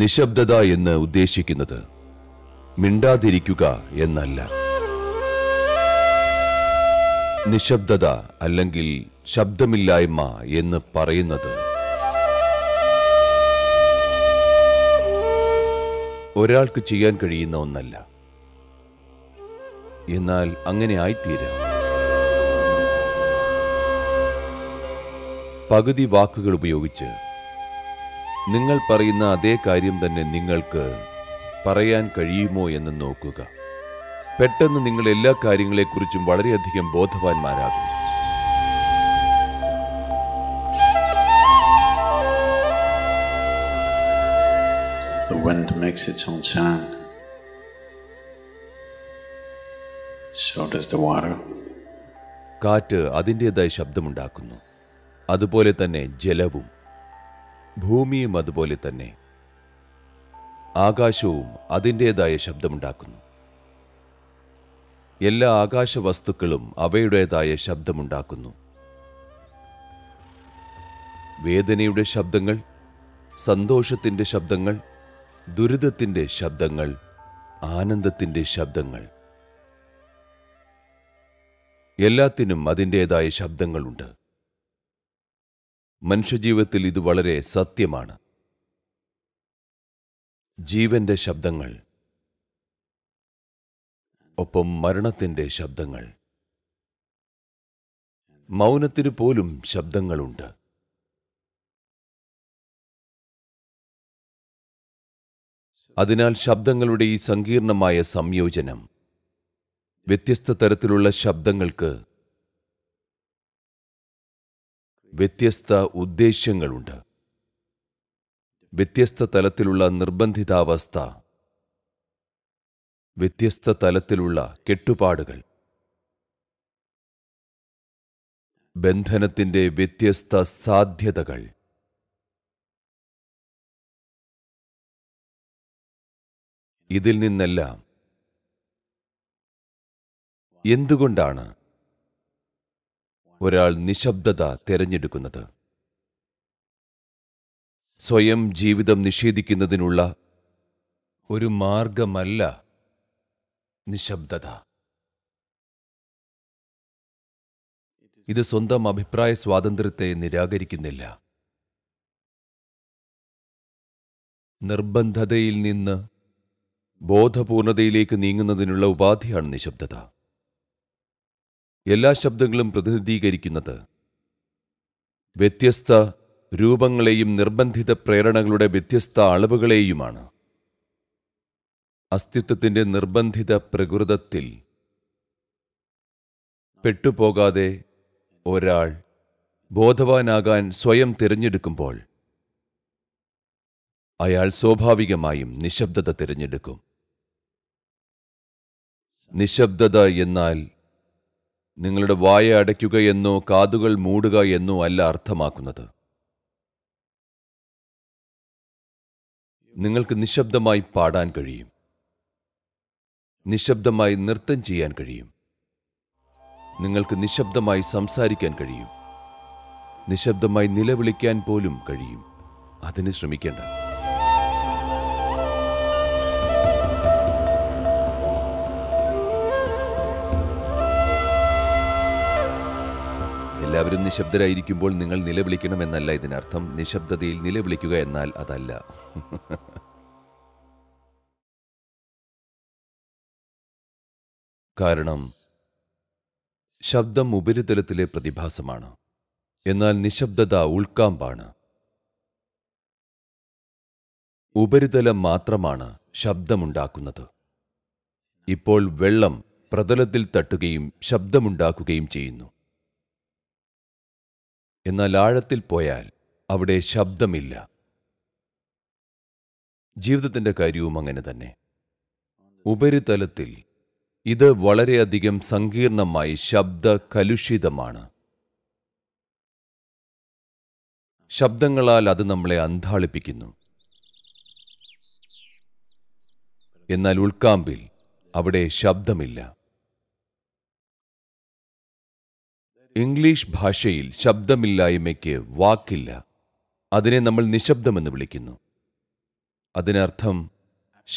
നിശബ്ദത എന്ന് ഉദ്ദേശിക്കുന്നത് മിണ്ടാതിരിക്കുക എന്നല്ല നിശബ്ദത അല്ലെങ്കിൽ ശബ്ദമില്ലായ്മ എന്ന് പറയുന്നത് ഒരാൾക്ക് ചെയ്യാൻ കഴിയുന്ന ഒന്നല്ല എന്നാൽ അങ്ങനെ ആയിത്തീരാം പകുതി വാക്കുകൾ ഉപയോഗിച്ച് നിങ്ങൾ പറയുന്ന അതേ കാര്യം തന്നെ നിങ്ങൾക്ക് പറയാൻ കഴിയുമോ എന്ന് നോക്കുക പെട്ടെന്ന് നിങ്ങൾ എല്ലാ കാര്യങ്ങളെക്കുറിച്ചും വളരെയധികം ബോധവാന്മാരാകും കാറ്റ് അതിൻ്റെതായ ശബ്ദമുണ്ടാക്കുന്നു അതുപോലെ തന്നെ ജലവും ഭൂമിയും അതുപോലെ തന്നെ ആകാശവും അതിൻ്റേതായ ശബ്ദമുണ്ടാക്കുന്നു എല്ലാ ആകാശവസ്തുക്കളും അവയുടേതായ ശബ്ദമുണ്ടാക്കുന്നു വേദനയുടെ ശബ്ദങ്ങൾ സന്തോഷത്തിൻ്റെ ശബ്ദങ്ങൾ ദുരിതത്തിൻ്റെ ശബ്ദങ്ങൾ ആനന്ദത്തിൻ്റെ ശബ്ദങ്ങൾ എല്ലാത്തിനും അതിൻ്റേതായ ശബ്ദങ്ങളുണ്ട് മനുഷ്യജീവിതത്തിൽ ഇത് വളരെ സത്യമാണ് ജീവന്റെ ശബ്ദങ്ങൾ ഒപ്പം മരണത്തിൻ്റെ ശബ്ദങ്ങൾ മൗനത്തിന് പോലും ശബ്ദങ്ങളുണ്ട് അതിനാൽ ശബ്ദങ്ങളുടെ ഈ സങ്കീർണമായ സംയോജനം വ്യത്യസ്ത തരത്തിലുള്ള ശബ്ദങ്ങൾക്ക് വ്യത്യസ്ത ഉദ്ദേശ്യങ്ങളുണ്ട് വ്യത്യസ്ത തലത്തിലുള്ള നിർബന്ധിതാവസ്ഥ വ്യത്യസ്ത തലത്തിലുള്ള കെട്ടുപാടുകൾ ബന്ധനത്തിൻ്റെ വ്യത്യസ്ത സാധ്യതകൾ ഇതിൽ നിന്നെല്ലാം എന്തുകൊണ്ടാണ് ഒരാൾ നിശബ്ദത തിരഞ്ഞെടുക്കുന്നത് സ്വയം ജീവിതം നിഷേധിക്കുന്നതിനുള്ള ഒരു മാർഗമല്ല നിശബ്ദത ഇത് സ്വന്തം അഭിപ്രായ സ്വാതന്ത്ര്യത്തെ നിരാകരിക്കുന്നില്ല നിർബന്ധതയിൽ നിന്ന് ബോധപൂർണതയിലേക്ക് നീങ്ങുന്നതിനുള്ള ഉപാധിയാണ് നിശബ്ദത എല്ലാ ശബ്ദങ്ങളും പ്രതിനിധീകരിക്കുന്നത് വ്യത്യസ്ത രൂപങ്ങളെയും നിർബന്ധിത പ്രേരണകളുടെ വ്യത്യസ്ത അളവുകളെയുമാണ് അസ്തിത്വത്തിൻ്റെ നിർബന്ധിത പ്രകൃതത്തിൽ പെട്ടുപോകാതെ ഒരാൾ ബോധവാനാകാൻ സ്വയം തിരഞ്ഞെടുക്കുമ്പോൾ അയാൾ സ്വാഭാവികമായും നിശബ്ദത തിരഞ്ഞെടുക്കും നിശബ്ദത എന്നാൽ നിങ്ങളുടെ വായ അടയ്ക്കുക എന്നോ കാതുകൾ മൂടുക എന്നോ അല്ല അർത്ഥമാക്കുന്നത് നിങ്ങൾക്ക് നിശബ്ദമായി പാടാൻ കഴിയും നിശബ്ദമായി നൃത്തം ചെയ്യാൻ കഴിയും നിങ്ങൾക്ക് നിശബ്ദമായി സംസാരിക്കാൻ കഴിയും നിശബ്ദമായി നിലവിളിക്കാൻ പോലും കഴിയും അതിന് ശ്രമിക്കേണ്ട എല്ലാവരും നിശബ്ദരായിരിക്കുമ്പോൾ നിങ്ങൾ നിലവിളിക്കണമെന്നല്ല ഇതിനർത്ഥം നിശബ്ദതയിൽ നിലവിളിക്കുക എന്നാൽ അതല്ല കാരണം ശബ്ദം ഉപരിതലത്തിലെ പ്രതിഭാസമാണ് എന്നാൽ നിശബ്ദത ഉൾക്കാമ്പാണ് ഉപരിതലം മാത്രമാണ് ശബ്ദമുണ്ടാക്കുന്നത് ഇപ്പോൾ വെള്ളം പ്രതലത്തിൽ തട്ടുകയും ശബ്ദമുണ്ടാക്കുകയും ചെയ്യുന്നു എന്നാൽ ആഴത്തിൽ പോയാൽ അവിടെ ശബ്ദമില്ല ജീവിതത്തിൻ്റെ കാര്യവും അങ്ങനെ തന്നെ ഉപരിതലത്തിൽ ഇത് വളരെയധികം സങ്കീർണമായി ശബ്ദ കലുഷിതമാണ് ശബ്ദങ്ങളാൽ അത് നമ്മളെ അന്താളിപ്പിക്കുന്നു എന്നാൽ ഉൾക്കാമ്പിൽ അവിടെ ശബ്ദമില്ല ഇംഗ്ലീഷ് ഭാഷയിൽ ശബ്ദമില്ലായ്മയ്ക്ക് വാക്കില്ല അതിനെ നമ്മൾ നിശബ്ദമെന്ന് വിളിക്കുന്നു അതിനർത്ഥം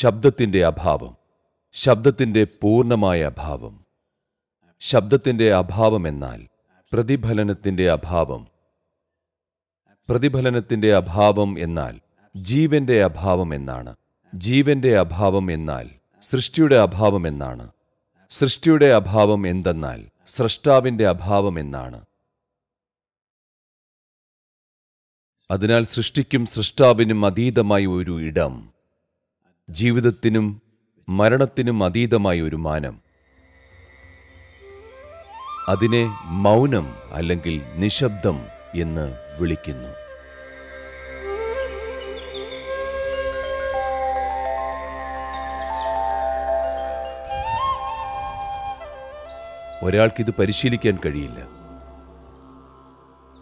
ശബ്ദത്തിൻ്റെ അഭാവം ശബ്ദത്തിൻ്റെ പൂർണ്ണമായ അഭാവം ശബ്ദത്തിൻ്റെ അഭാവം എന്നാൽ പ്രതിഫലനത്തിൻ്റെ അഭാവം പ്രതിഫലനത്തിൻ്റെ അഭാവം എന്നാൽ ജീവന്റെ അഭാവം എന്നാണ് ജീവന്റെ അഭാവം എന്നാൽ സൃഷ്ടിയുടെ അഭാവം എന്നാണ് സൃഷ്ടിയുടെ അഭാവം എന്തെന്നാൽ സൃഷ്ടാവിൻ്റെ എന്നാണ് അതിനാൽ സൃഷ്ടിക്കും സൃഷ്ടാവിനും അതീതമായ ഒരു ഇടം ജീവിതത്തിനും മരണത്തിനും അതീതമായ ഒരു മാനം അതിനെ മൗനം അല്ലെങ്കിൽ നിശബ്ദം എന്ന് വിളിക്കുന്നു ഒരാൾക്കിത് പരിശീലിക്കാൻ കഴിയില്ല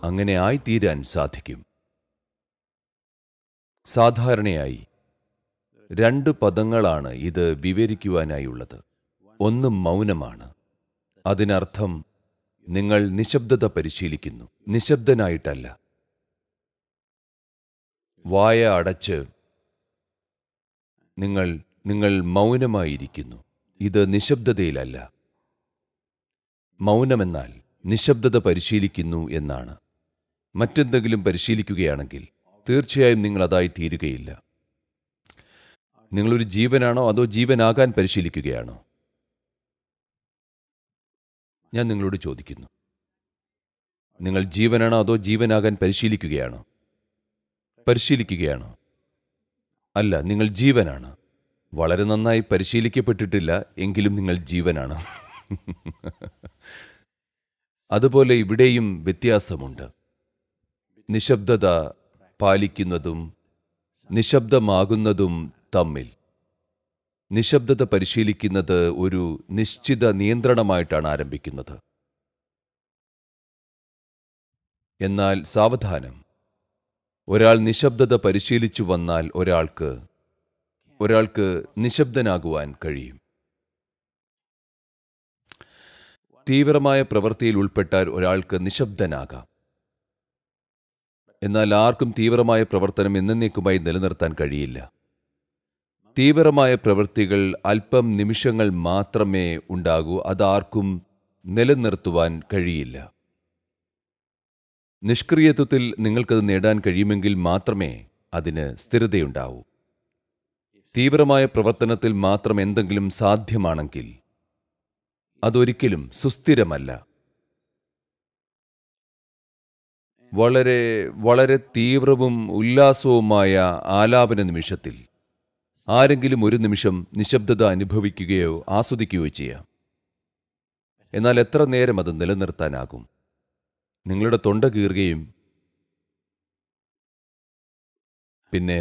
അങ്ങനെ ആയിത്തീരാൻ സാധിക്കും സാധാരണയായി രണ്ട് പദങ്ങളാണ് ഇത് വിവരിക്കുവാനായുള്ളത് ഒന്ന് മൗനമാണ് അതിനർത്ഥം നിങ്ങൾ നിശബ്ദത പരിശീലിക്കുന്നു നിശബ്ദനായിട്ടല്ല വായ അടച്ച് നിങ്ങൾ നിങ്ങൾ മൗനമായിരിക്കുന്നു ഇത് നിശബ്ദതയിലല്ല മൗനമെന്നാൽ നിശബ്ദത പരിശീലിക്കുന്നു എന്നാണ് മറ്റെന്തെങ്കിലും പരിശീലിക്കുകയാണെങ്കിൽ തീർച്ചയായും നിങ്ങൾ അതായി തീരുകയില്ല നിങ്ങളൊരു ജീവനാണോ അതോ ജീവനാകാൻ പരിശീലിക്കുകയാണോ ഞാൻ നിങ്ങളോട് ചോദിക്കുന്നു നിങ്ങൾ ജീവനാണോ അതോ ജീവനാകാൻ പരിശീലിക്കുകയാണോ പരിശീലിക്കുകയാണോ അല്ല നിങ്ങൾ ജീവനാണ് വളരെ നന്നായി പരിശീലിക്കപ്പെട്ടിട്ടില്ല എങ്കിലും നിങ്ങൾ ജീവനാണ് അതുപോലെ ഇവിടെയും വ്യത്യാസമുണ്ട് നിശബ്ദത പാലിക്കുന്നതും നിശബ്ദമാകുന്നതും തമ്മിൽ നിശബ്ദത പരിശീലിക്കുന്നത് ഒരു നിശ്ചിത നിയന്ത്രണമായിട്ടാണ് ആരംഭിക്കുന്നത് എന്നാൽ സാവധാനം ഒരാൾ നിശബ്ദത പരിശീലിച്ചു വന്നാൽ ഒരാൾക്ക് ഒരാൾക്ക് നിശബ്ദനാകുവാൻ കഴിയും തീവ്രമായ പ്രവൃത്തിയിൽ ഉൾപ്പെട്ടാൽ ഒരാൾക്ക് നിശബ്ദനാകാം എന്നാൽ ആർക്കും തീവ്രമായ പ്രവർത്തനം എന്നേക്കുമായി നിലനിർത്താൻ കഴിയില്ല തീവ്രമായ പ്രവൃത്തികൾ അല്പം നിമിഷങ്ങൾ മാത്രമേ ഉണ്ടാകൂ അതാർക്കും നിലനിർത്തുവാൻ കഴിയില്ല നിഷ്ക്രിയത്വത്തിൽ നിങ്ങൾക്കത് നേടാൻ കഴിയുമെങ്കിൽ മാത്രമേ അതിന് സ്ഥിരതയുണ്ടാവൂ തീവ്രമായ പ്രവർത്തനത്തിൽ മാത്രം എന്തെങ്കിലും സാധ്യമാണെങ്കിൽ അതൊരിക്കലും സുസ്ഥിരമല്ല വളരെ വളരെ തീവ്രവും ഉല്ലാസവുമായ ആലാപന നിമിഷത്തിൽ ആരെങ്കിലും ഒരു നിമിഷം നിശബ്ദത അനുഭവിക്കുകയോ ആസ്വദിക്കുകയോ ചെയ്യാം എന്നാൽ എത്ര നേരം അത് നിലനിർത്താനാകും നിങ്ങളുടെ തൊണ്ട കീറുകയും പിന്നെ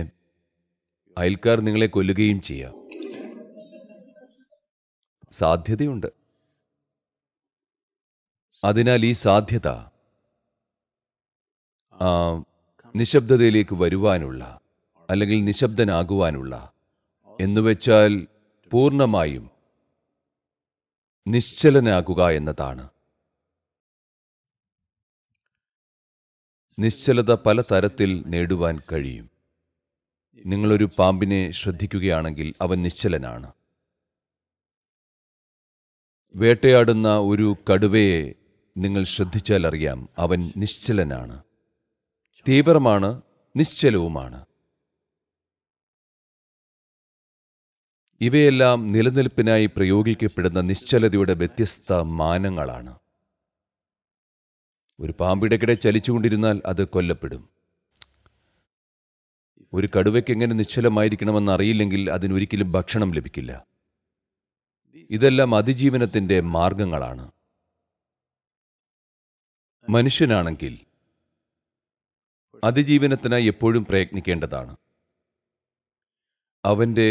അയൽക്കാർ നിങ്ങളെ കൊല്ലുകയും ചെയ്യാം സാധ്യതയുണ്ട് അതിനാൽ ഈ സാധ്യത നിശബ്ദതയിലേക്ക് വരുവാനുള്ള അല്ലെങ്കിൽ നിശബ്ദനാകുവാനുള്ള എന്നുവെച്ചാൽ പൂർണ്ണമായും നിശ്ചലനാകുക എന്നതാണ് നിശ്ചലത പല തരത്തിൽ നേടുവാൻ കഴിയും നിങ്ങളൊരു പാമ്പിനെ ശ്രദ്ധിക്കുകയാണെങ്കിൽ അവൻ നിശ്ചലനാണ് വേട്ടയാടുന്ന ഒരു കടുവയെ നിങ്ങൾ ശ്രദ്ധിച്ചാലറിയാം അവൻ നിശ്ചലനാണ് തീവ്രമാണ് നിശ്ചലവുമാണ് ഇവയെല്ലാം നിലനിൽപ്പിനായി പ്രയോഗിക്കപ്പെടുന്ന നിശ്ചലതയുടെ വ്യത്യസ്ത മാനങ്ങളാണ് ഒരു പാമ്പിടക്കിടെ ചലിച്ചുകൊണ്ടിരുന്നാൽ അത് കൊല്ലപ്പെടും ഒരു കടുവയ്ക്ക് എങ്ങനെ നിശ്ചലമായിരിക്കണമെന്ന് അറിയില്ലെങ്കിൽ അതിനൊരിക്കലും ഭക്ഷണം ലഭിക്കില്ല ഇതെല്ലാം അതിജീവനത്തിൻ്റെ മാർഗങ്ങളാണ് മനുഷ്യനാണെങ്കിൽ അതിജീവനത്തിനായി എപ്പോഴും പ്രയത്നിക്കേണ്ടതാണ് അവൻ്റെ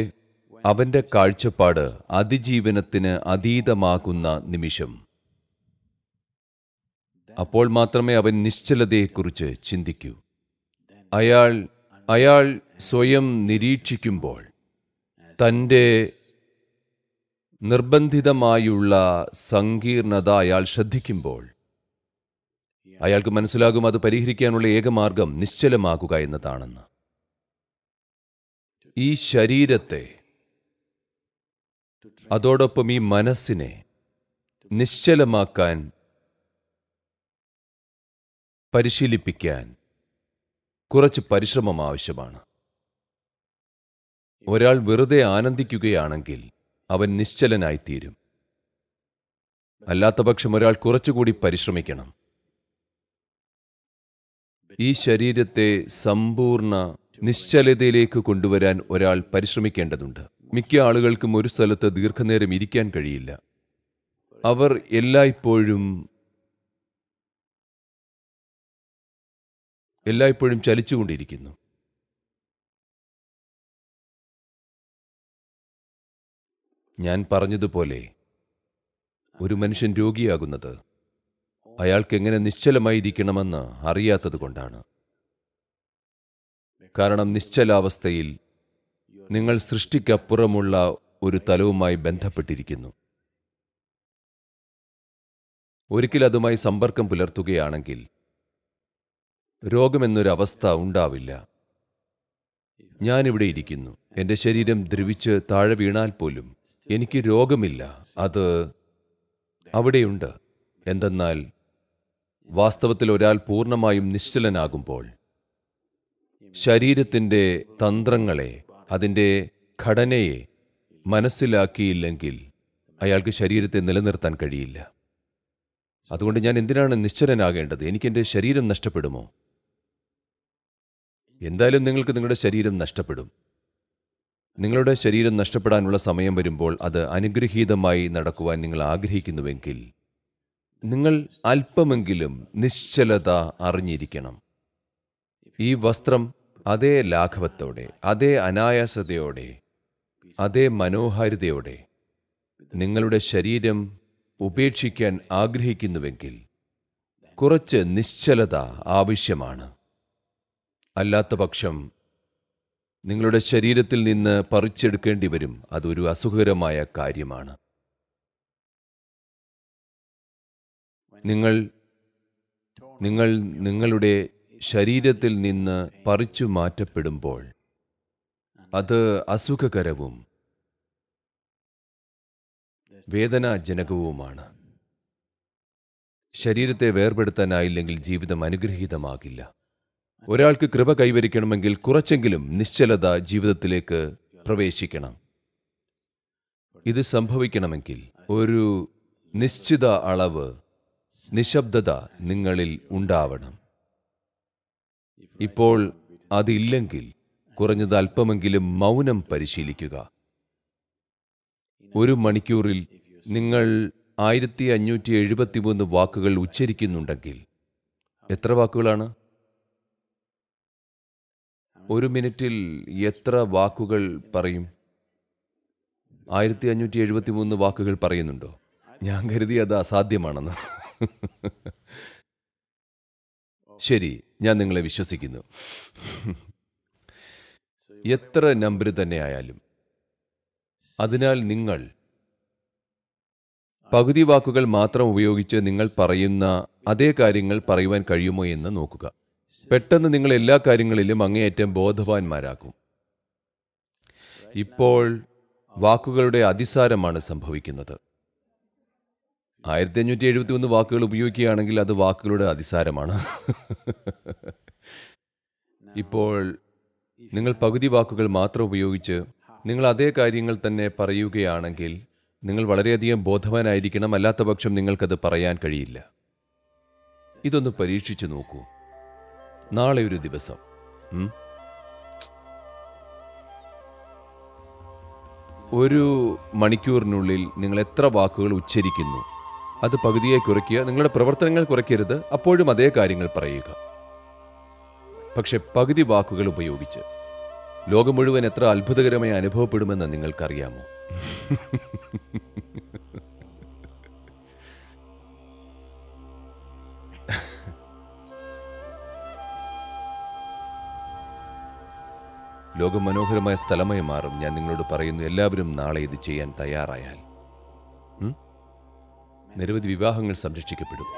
അവൻ്റെ കാഴ്ചപ്പാട് അതിജീവനത്തിന് അതീതമാകുന്ന നിമിഷം അപ്പോൾ മാത്രമേ അവൻ നിശ്ചലതയെക്കുറിച്ച് ചിന്തിക്കൂ അയാൾ അയാൾ സ്വയം നിരീക്ഷിക്കുമ്പോൾ തൻ്റെ നിർബന്ധിതമായുള്ള സങ്കീർണത അയാൾ ശ്രദ്ധിക്കുമ്പോൾ അയാൾക്ക് മനസ്സിലാകും അത് പരിഹരിക്കാനുള്ള ഏക മാർഗം നിശ്ചലമാകുക എന്നതാണെന്ന് ഈ ശരീരത്തെ അതോടൊപ്പം ഈ മനസ്സിനെ നിശ്ചലമാക്കാൻ പരിശീലിപ്പിക്കാൻ കുറച്ച് പരിശ്രമം ആവശ്യമാണ് ഒരാൾ വെറുതെ ആനന്ദിക്കുകയാണെങ്കിൽ അവൻ നിശ്ചലനായിത്തീരും അല്ലാത്തപക്ഷം ഒരാൾ കുറച്ചുകൂടി പരിശ്രമിക്കണം ഈ ശരീരത്തെ സമ്പൂർണ്ണ നിശ്ചലതയിലേക്ക് കൊണ്ടുവരാൻ ഒരാൾ പരിശ്രമിക്കേണ്ടതുണ്ട് മിക്ക ആളുകൾക്കും ഒരു സ്ഥലത്ത് ദീർഘനേരം ഇരിക്കാൻ കഴിയില്ല അവർ എല്ലായ്പ്പോഴും എല്ലായ്പ്പോഴും ചലിച്ചുകൊണ്ടിരിക്കുന്നു ഞാൻ പറഞ്ഞതുപോലെ ഒരു മനുഷ്യൻ രോഗിയാകുന്നത് അയാൾക്ക് എങ്ങനെ നിശ്ചലമായിരിക്കണമെന്ന് അറിയാത്തതുകൊണ്ടാണ് കാരണം നിശ്ചലാവസ്ഥയിൽ നിങ്ങൾ സൃഷ്ടിക്കപ്പുറമുള്ള ഒരു തലവുമായി ബന്ധപ്പെട്ടിരിക്കുന്നു ഒരിക്കൽ അതുമായി സമ്പർക്കം പുലർത്തുകയാണെങ്കിൽ രോഗമെന്നൊരവസ്ഥ ഉണ്ടാവില്ല ഞാനിവിടെ ഇരിക്കുന്നു എൻ്റെ ശരീരം ദ്രവിച്ച് താഴെ വീണാൽ പോലും എനിക്ക് രോഗമില്ല അത് അവിടെയുണ്ട് എന്തെന്നാൽ വാസ്തവത്തിൽ ഒരാൾ പൂർണ്ണമായും നിശ്ചലനാകുമ്പോൾ ശരീരത്തിൻ്റെ തന്ത്രങ്ങളെ അതിൻ്റെ ഘടനയെ മനസ്സിലാക്കിയില്ലെങ്കിൽ അയാൾക്ക് ശരീരത്തെ നിലനിർത്താൻ കഴിയില്ല അതുകൊണ്ട് ഞാൻ എന്തിനാണ് നിശ്ചലനാകേണ്ടത് എനിക്കെൻ്റെ ശരീരം നഷ്ടപ്പെടുമോ എന്തായാലും നിങ്ങൾക്ക് നിങ്ങളുടെ ശരീരം നഷ്ടപ്പെടും നിങ്ങളുടെ ശരീരം നഷ്ടപ്പെടാനുള്ള സമയം വരുമ്പോൾ അത് അനുഗ്രഹീതമായി നടക്കുവാൻ നിങ്ങൾ ആഗ്രഹിക്കുന്നുവെങ്കിൽ നിങ്ങൾ അല്പമെങ്കിലും നിശ്ചലത അറിഞ്ഞിരിക്കണം ഈ വസ്ത്രം അതേ ലാഘവത്തോടെ അതേ അനായാസതയോടെ അതേ മനോഹാരിതയോടെ നിങ്ങളുടെ ശരീരം ഉപേക്ഷിക്കാൻ ആഗ്രഹിക്കുന്നുവെങ്കിൽ കുറച്ച് നിശ്ചലത ആവശ്യമാണ് അല്ലാത്തപക്ഷം നിങ്ങളുടെ ശരീരത്തിൽ നിന്ന് പറിച്ചെടുക്കേണ്ടി വരും അതൊരു അസുഖകരമായ കാര്യമാണ് നിങ്ങൾ നിങ്ങൾ നിങ്ങളുടെ ശരീരത്തിൽ നിന്ന് പറിച്ചു മാറ്റപ്പെടുമ്പോൾ അത് അസുഖകരവും വേദനാജനകവുമാണ് ശരീരത്തെ വേർപെടുത്താനായില്ലെങ്കിൽ ജീവിതം അനുഗ്രഹീതമാകില്ല ഒരാൾക്ക് കൃപ കൈവരിക്കണമെങ്കിൽ കുറച്ചെങ്കിലും നിശ്ചലത ജീവിതത്തിലേക്ക് പ്രവേശിക്കണം ഇത് സംഭവിക്കണമെങ്കിൽ ഒരു നിശ്ചിത അളവ് നിശബ്ദത നിങ്ങളിൽ ഉണ്ടാവണം ഇപ്പോൾ അതില്ലെങ്കിൽ കുറഞ്ഞത് അല്പമെങ്കിലും മൗനം പരിശീലിക്കുക ഒരു മണിക്കൂറിൽ നിങ്ങൾ ആയിരത്തി അഞ്ഞൂറ്റി എഴുപത്തിമൂന്ന് വാക്കുകൾ ഉച്ചരിക്കുന്നുണ്ടെങ്കിൽ എത്ര വാക്കുകളാണ് ഒരു മിനിറ്റിൽ എത്ര വാക്കുകൾ പറയും ആയിരത്തി അഞ്ഞൂറ്റി എഴുപത്തിമൂന്ന് വാക്കുകൾ പറയുന്നുണ്ടോ ഞാൻ കരുതി അത് അസാധ്യമാണെന്ന് ശരി ഞാൻ നിങ്ങളെ വിശ്വസിക്കുന്നു എത്ര നമ്പർ തന്നെ ആയാലും അതിനാൽ നിങ്ങൾ പകുതി വാക്കുകൾ മാത്രം ഉപയോഗിച്ച് നിങ്ങൾ പറയുന്ന അതേ കാര്യങ്ങൾ പറയുവാൻ കഴിയുമോ എന്ന് നോക്കുക പെട്ടെന്ന് നിങ്ങൾ എല്ലാ കാര്യങ്ങളിലും അങ്ങേയറ്റം ബോധവാന്മാരാക്കും ഇപ്പോൾ വാക്കുകളുടെ അതിസാരമാണ് സംഭവിക്കുന്നത് ആയിരത്തി അഞ്ഞൂറ്റി എഴുപത്തി ഒന്ന് വാക്കുകൾ ഉപയോഗിക്കുകയാണെങ്കിൽ അത് വാക്കുകളുടെ അതിസാരമാണ് ഇപ്പോൾ നിങ്ങൾ പകുതി വാക്കുകൾ മാത്രം ഉപയോഗിച്ച് നിങ്ങൾ അതേ കാര്യങ്ങൾ തന്നെ പറയുകയാണെങ്കിൽ നിങ്ങൾ വളരെയധികം ബോധവാനായിരിക്കണം അല്ലാത്തപക്ഷം നിങ്ങൾക്കത് പറയാൻ കഴിയില്ല ഇതൊന്ന് പരീക്ഷിച്ചു നോക്കൂ നാളെ ഒരു ദിവസം ഒരു മണിക്കൂറിനുള്ളിൽ നിങ്ങൾ എത്ര വാക്കുകൾ ഉച്ചരിക്കുന്നു അത് പകുതിയെ കുറയ്ക്കുക നിങ്ങളുടെ പ്രവർത്തനങ്ങൾ കുറയ്ക്കരുത് അപ്പോഴും അതേ കാര്യങ്ങൾ പറയുക പക്ഷെ പകുതി വാക്കുകൾ ഉപയോഗിച്ച് ലോകം മുഴുവൻ എത്ര അത്ഭുതകരമായി അനുഭവപ്പെടുമെന്ന് നിങ്ങൾക്കറിയാമോ ലോകം മനോഹരമായ സ്ഥലമായി മാറും ഞാൻ നിങ്ങളോട് പറയുന്നു എല്ലാവരും നാളെ ഇത് ചെയ്യാൻ തയ്യാറായാൽ നിരവധി വിവാഹങ്ങൾ സംരക്ഷിക്കപ്പെടും